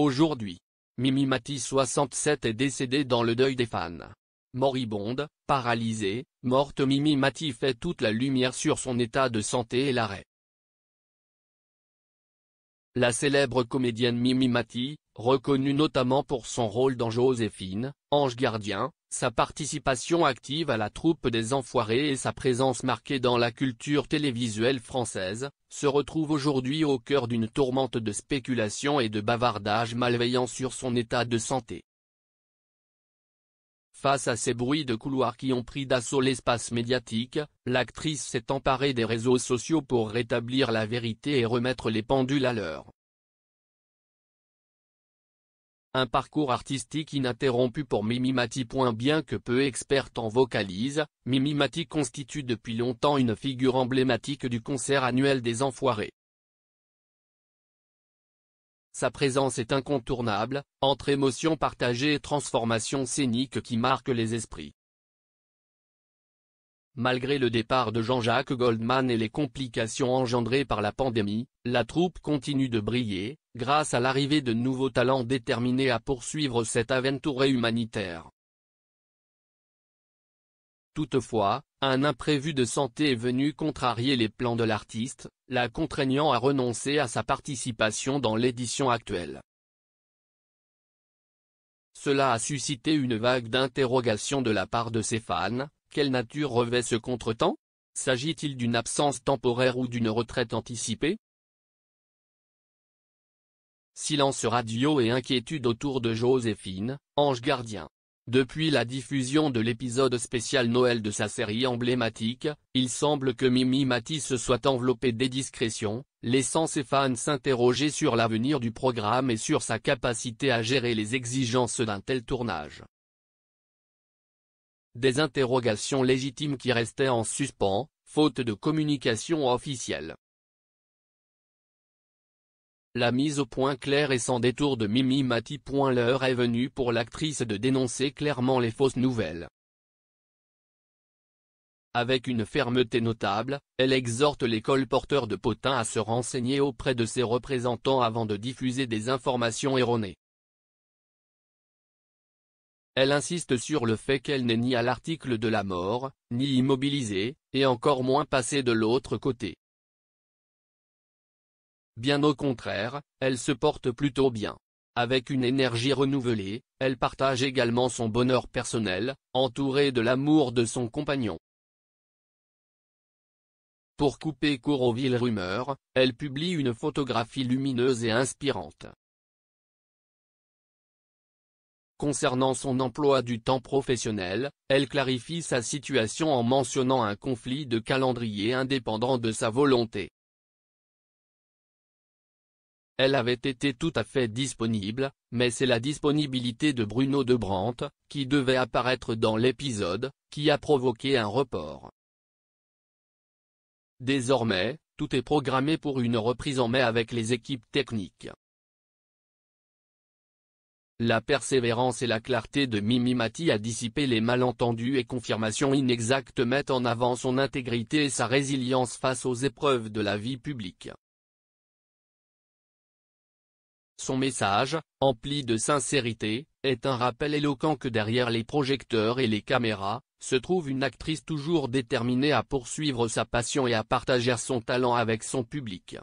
Aujourd'hui, Mimi 67 est décédée dans le deuil des fans. Moribonde, paralysée, morte Mimi fait toute la lumière sur son état de santé et l'arrêt. La célèbre comédienne Mimi reconnue notamment pour son rôle dans Joséphine, Ange gardien, sa participation active à la troupe des Enfoirés et sa présence marquée dans la culture télévisuelle française, se retrouvent aujourd'hui au cœur d'une tourmente de spéculation et de bavardage malveillant sur son état de santé. Face à ces bruits de couloirs qui ont pris d'assaut l'espace médiatique, l'actrice s'est emparée des réseaux sociaux pour rétablir la vérité et remettre les pendules à l'heure. Un parcours artistique ininterrompu pour Mimimati. Bien que peu experte en vocalise, Mimimati constitue depuis longtemps une figure emblématique du concert annuel des Enfoirés. Sa présence est incontournable, entre émotions partagées et transformations scéniques qui marquent les esprits. Malgré le départ de Jean-Jacques Goldman et les complications engendrées par la pandémie, la troupe continue de briller, grâce à l'arrivée de nouveaux talents déterminés à poursuivre cette aventure humanitaire. Toutefois, un imprévu de santé est venu contrarier les plans de l'artiste, la contraignant à renoncer à sa participation dans l'édition actuelle. Cela a suscité une vague d'interrogations de la part de ses fans, quelle nature revêt ce contretemps S'agit-il d'une absence temporaire ou d'une retraite anticipée Silence radio et inquiétude autour de Joséphine, ange gardien. Depuis la diffusion de l'épisode spécial Noël de sa série emblématique, il semble que Mimi Matisse se soit enveloppée des discrétions, laissant ses fans s'interroger sur l'avenir du programme et sur sa capacité à gérer les exigences d'un tel tournage. Des interrogations légitimes qui restaient en suspens, faute de communication officielle. La mise au point claire et sans détour de Mimi Mati. L'heure est venue pour l'actrice de dénoncer clairement les fausses nouvelles. Avec une fermeté notable, elle exhorte les colporteurs de potins à se renseigner auprès de ses représentants avant de diffuser des informations erronées. Elle insiste sur le fait qu'elle n'est ni à l'article de la mort, ni immobilisée, et encore moins passée de l'autre côté. Bien au contraire, elle se porte plutôt bien. Avec une énergie renouvelée, elle partage également son bonheur personnel, entourée de l'amour de son compagnon. Pour couper court aux villes rumeurs, elle publie une photographie lumineuse et inspirante. Concernant son emploi du temps professionnel, elle clarifie sa situation en mentionnant un conflit de calendrier indépendant de sa volonté. Elle avait été tout à fait disponible, mais c'est la disponibilité de Bruno de Brandt, qui devait apparaître dans l'épisode, qui a provoqué un report. Désormais, tout est programmé pour une reprise en mai avec les équipes techniques. La persévérance et la clarté de Mimi Mati a dissipé les malentendus et confirmations inexactes mettent en avant son intégrité et sa résilience face aux épreuves de la vie publique. Son message, empli de sincérité, est un rappel éloquent que derrière les projecteurs et les caméras, se trouve une actrice toujours déterminée à poursuivre sa passion et à partager son talent avec son public.